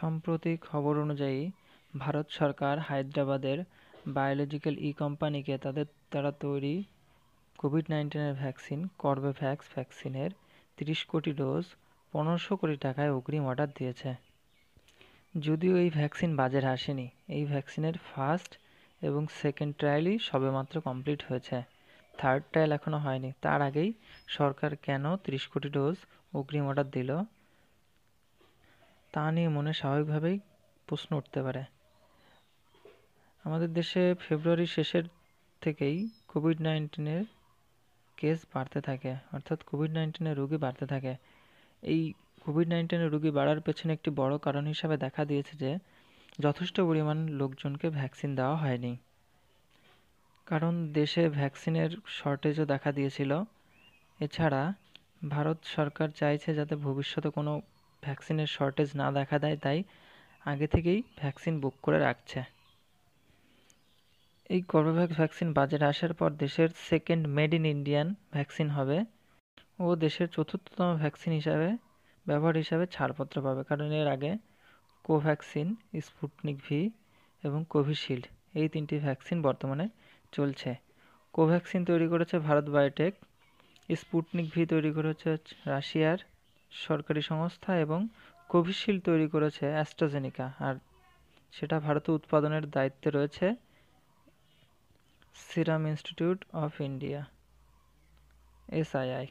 সম্প্রতি খবর অনুযায়ী ভারত সরকার হায়দ্রাবাদের বায়োলজিক্যাল ই কোম্পানিকে তাদের দ্বারা তৈরি কোভিড নাইন্টিনের ভ্যাকসিন কর্বেভ্যাক্স ভ্যাকসিনের তিরিশ কোটি ডোজ পনেরোশো কোটি টাকায় অগ্রিম অর্ডার দিয়েছে যদিও এই ভ্যাকসিন বাজারে আসেনি এই ভ্যাকসিনের ফার্স্ট এবং সেকেন্ড ট্রায়ালই সবেমাত্র কমপ্লিট হয়েছে থার্ড ট্রায়াল এখনও হয়নি তার আগেই সরকার কেন তিরিশ কোটি ডোজ অগ্রিম অর্ডার দিল তা নিয়ে মনে স্বাভাবিকভাবেই প্রশ্ন উঠতে পারে আমাদের দেশে ফেব্রুয়ারি শেষের থেকেই কোভিড নাইন্টিনের কেস বাড়তে থাকে অর্থাৎ কোভিড নাইন্টিনের রোগী বাড়তে থাকে এই কোভিড নাইন্টিনের রোগী বাড়ার পেছনে একটি বড় কারণ হিসাবে দেখা দিয়েছে যে যথেষ্ট পরিমাণ লোকজনকে ভ্যাকসিন দেওয়া হয়নি কারণ দেশে ভ্যাকসিনের শর্টেজও দেখা দিয়েছিল এছাড়া ভারত সরকার চাইছে যাতে ভবিষ্যতে কোনো ভ্যাকসিনের শর্টেজ না দেখা দেয় তাই আগে থেকেই ভ্যাকসিন বুক করে রাখছে এই কর্বেভ্যাক্স ভ্যাকসিন বাজারে আসার পর দেশের second made in Indian vaccine হবে ও দেশের চতুর্থতম ভ্যাকসিন হিসাবে ব্যবহার হিসাবে ছাড়পত্র পাবে কারণ এর আগে কোভ্যাকসিন স্পুটনিক ভি এবং কোভিশিল্ড এই তিনটি ভ্যাকসিন বর্তমানে চলছে কোভ্যাকসিন তৈরি করেছে ভারত বায়োটেক স্পুটনিক ভি তৈরি করেছে রাশিয়ার সরকারি সংস্থা এবং কোভিশিল্ড তৈরি করেছে অ্যাস্ট্রাজেনিকা আর সেটা ভারতে উৎপাদনের দায়িত্বে রয়েছে Serum Institute of India SII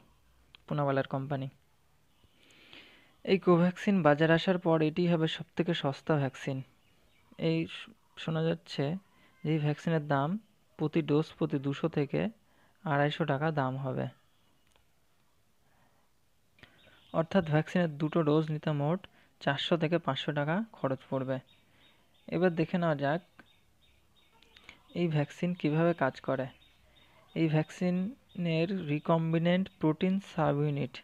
পুনাওয়ালার কোম্পানি এই কোভ্যাক্সিন বাজার আসার পর এটি হবে সবথেকে সস্তা ভ্যাকসিন এই শোনা যাচ্ছে যে এই ভ্যাকসিনের দাম প্রতি ডোজ প্রতি দুশো থেকে আড়াইশো টাকা দাম হবে অর্থাৎ ভ্যাকসিনের দুটো ডোজ নিতে মোট চারশো থেকে পাঁচশো টাকা খরচ পড়বে এবার দেখে নেওয়া যাক এই ভ্যাকসিন কিভাবে কাজ করে এই ভ্যাকসিনের রিকম্বিনেন্ট প্রোটিন সাব ইউনিট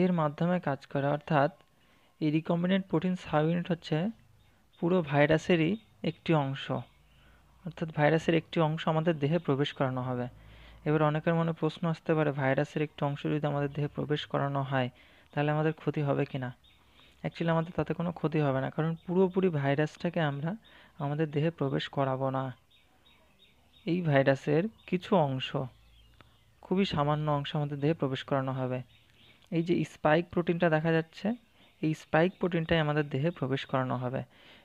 এর মাধ্যমে কাজ করে অর্থাৎ এই রিকম্বিনেন্ট প্রোটিন সাব ইউনিট হচ্ছে পুরো ভাইরাসেরই একটি অংশ অর্থাৎ ভাইরাসের একটি অংশ আমাদের দেহে প্রবেশ করানো হবে এবার অনেকের মনে প্রশ্ন আসতে পারে ভাইরাসের একটি অংশ যদি আমাদের দেহে প্রবেশ করানো হয় তাহলে আমাদের ক্ষতি হবে কি না অ্যাকচুয়ালি আমাদের তাতে কোনো ক্ষতি হবে না কারণ পুরোপুরি ভাইরাসটাকে আমরা আমাদের দেহে প্রবেশ করাবো না এই ভাইরাসের কিছু অংশ খুবই সামান্য অংশ আমাদের দেহে প্রবেশ করানো হবে এই যে স্পাইক প্রোটিনটা দেখা যাচ্ছে এই স্পাইক প্রোটিনটাই আমাদের দেহে প্রবেশ করানো হবে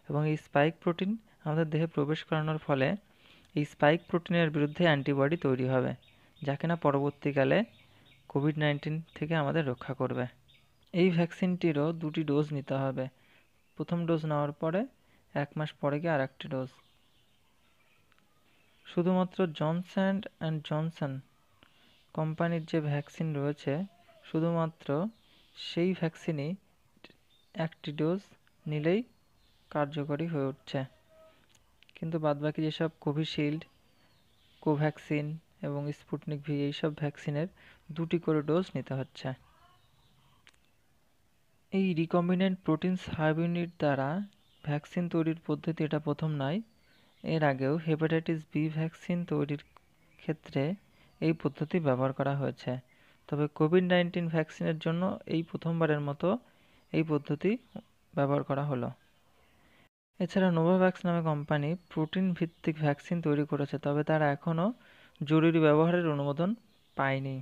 এবং এই স্পাইক প্রোটিন আমাদের দেহে প্রবেশ করানোর ফলে এই স্পাইক প্রোটিনের বিরুদ্ধে অ্যান্টিবডি তৈরি হবে যা কিনা পরবর্তীকালে কোভিড নাইন্টিন থেকে আমাদের রক্ষা করবে এই ভ্যাকসিনটিরও দুটি ডোজ নিতে হবে প্রথম ডোজ নেওয়ার পরে এক মাস পরে গিয়ে আর একটি ডোজ শুধুমাত্র জনসন অ্যান্ড জনসন কোম্পানির যে ভ্যাকসিন রয়েছে শুধুমাত্র সেই ভ্যাকসিনই একটি ডোজ নিলেই কার্যকরী হয়ে উঠছে কিন্তু বাদবাকি যেসব কোভিশিল্ড কোভ্যাক্সিন এবং স্পুটনিক ভি এইসব ভ্যাকসিনের দুটি করে ডোজ নিতে হচ্ছে এই রিকম্বিনেন্ট প্রোটিন ইউনিট দ্বারা ভ্যাকসিন তৈরির পদ্ধতি এটা প্রথম নয় এর আগেও হেপাটাইটিস বি ভ্যাকসিন তৈরির ক্ষেত্রে এই পদ্ধতি ব্যবহার করা হয়েছে তবে কোভিড নাইন্টিন ভ্যাকসিনের জন্য এই প্রথমবারের মতো এই পদ্ধতি ব্যবহার করা হলো এছাড়া নোভাভ্যাক্স নামে কোম্পানি প্রোটিন ভিত্তিক ভ্যাকসিন তৈরি করেছে তবে তারা এখনও জরুরি ব্যবহারের অনুমোদন পায়নি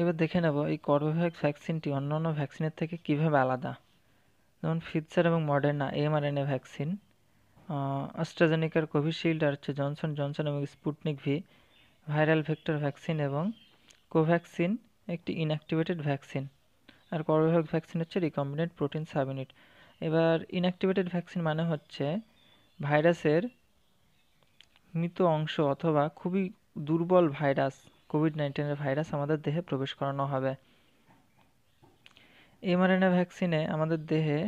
এবার দেখে নেব এই কর্বেভ্যাক্স ভ্যাকসিনটি অন্যান্য ভ্যাকসিনের থেকে কীভাবে আলাদা যেমন ফিৎসার এবং মডার্না এমআরএনএ ভ্যাকসিন অস্ট্রাজেনিকার কোভিশিল্ড আর হচ্ছে জনসন জনসন এবং Sputnik V viral vector vaccine এবং কোভ্যাক্সিন একটি ইনঅ্যাক্টিভেটেড ভ্যাকসিন আর কর্বেভ্যাক্স ভ্যাকসিন হচ্ছে রিকম্বিনেন্ট প্রোটিন সাবইউনিট এবার ইনঅ্যাক্টিভেটেড ভ্যাকসিন মানে হচ্ছে ভাইরাসের মৃত অংশ অথবা খুবই দুর্বল ভাইরাস কোভিড নাইন্টিনের ভাইরাস আমাদের দেহে প্রবেশ করানো হবে এমআরএনএ ভ্যাকসিনে আমাদের দেহে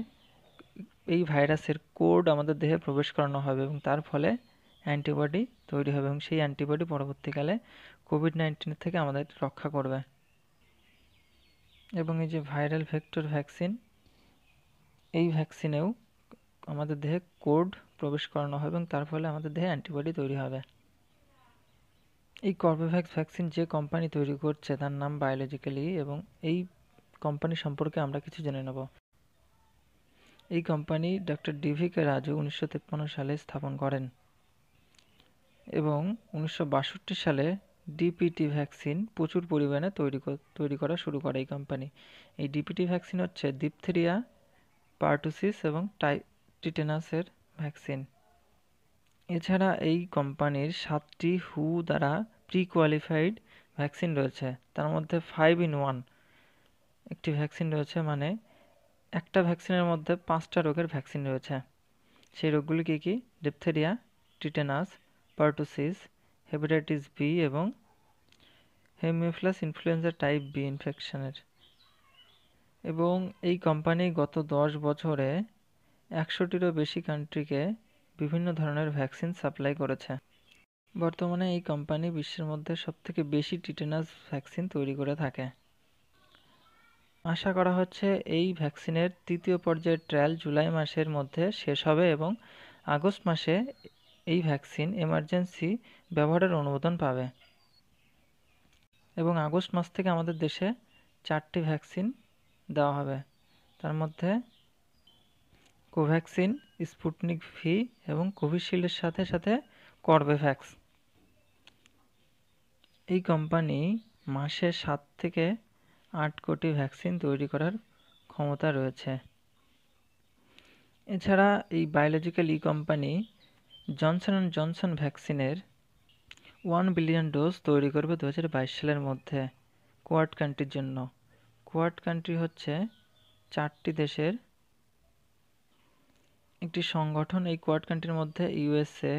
এই ভাইরাসের কোড আমাদের দেহে প্রবেশ করানো হবে এবং তার ফলে অ্যান্টিবডি তৈরি হবে এবং সেই অ্যান্টিবডি পরবর্তীকালে কোভিড নাইন্টিনের থেকে আমাদের রক্ষা করবে এবং এই যে ভাইরাল ভেক্টর ভ্যাকসিন এই ভ্যাকসিনেও আমাদের দেহে কোড প্রবেশ করানো হয় এবং তার ফলে আমাদের দেহে অ্যান্টিবডি তৈরি হবে এই কর্বেভ্যাক্স ভ্যাকসিন যে কোম্পানি তৈরি করছে তার নাম বায়োলজিক্যালি এবং এই কোম্পানি সম্পর্কে আমরা কিছু জেনে নেব এই company doctor D V K Raju উনিশশো সালে স্থাপন করেন এবং উনিশশো সালে ডিপিটি ভ্যাকসিন প্রচুর পরিমাণে তৈরি তৈরি করা শুরু করে এই কোম্পানি এই ডিপিটি ভ্যাকসিন হচ্ছে ডিপথেরিয়া পার্টোসিস এবং টাই টিটেনাসের ভ্যাকসিন এছাড়া এই কোম্পানির সাতটি হু দ্বারা প্রি কোয়ালিফাইড ভ্যাকসিন রয়েছে তার মধ্যে ফাইভ ইন ওয়ান একটি ভ্যাকসিন রয়েছে মানে একটা ভ্যাকসিনের মধ্যে পাঁচটা রোগের ভ্যাকসিন রয়েছে সেই রোগগুলি কী কী diphtheria tetanus pertussis hepatitis B এবং হেমিওফ্লাস ইনফ্লুয়েঞ্জা টাইপ বি ইনফেকশনের এবং এই কোম্পানি গত দশ বছরে একশোটিরও বেশি কান্ট্রিকে বিভিন্ন ধরনের ভ্যাকসিন সাপ্লাই করেছে বর্তমানে এই কোম্পানি বিশ্বের মধ্যে সবথেকে বেশি টিটেনাস ভ্যাকসিন তৈরি করে থাকে আশা করা হচ্ছে এই ভ্যাকসিনের তৃতীয় পর্যায়ের ট্রায়াল জুলাই মাসের মধ্যে শেষ হবে এবং আগস্ট মাসে এই ভ্যাকসিন এমার্জেন্সি ব্যবহারের অনুমোদন পাবে এবং আগস্ট মাস থেকে আমাদের দেশে চারটি ভ্যাকসিন দেওয়া হবে তার মধ্যে কোভ্যাক্সিন স্পুটনিক ভি এবং কোভিশিল্ডের সাথে সাথে কর্বেভ্যাক্স এই কোম্পানি মাসে সাত থেকে আট কোটি ভ্যাকসিন তৈরি করার ক্ষমতা রয়েছে এছাড়া এই biological E company Johnson and Johnson ভ্যাকসিনের ওয়ান বিলিয়ন ডোজ তৈরি করবে দু সালের মধ্যে কোয়াড কান্ট্রির জন্য কোয়াড কান্ট্রি হচ্ছে চারটি দেশের একটি সংগঠন এই কোয়াড কান্ট্রির মধ্যে ইউএসএ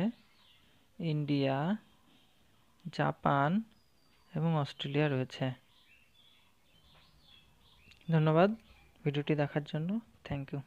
ইন্ডিয়া জাপান এবং অস্ট্রেলিয়া রয়েছে ধন্যবাদ ভিডিওটি দেখার জন্য থ্যাংক ইউ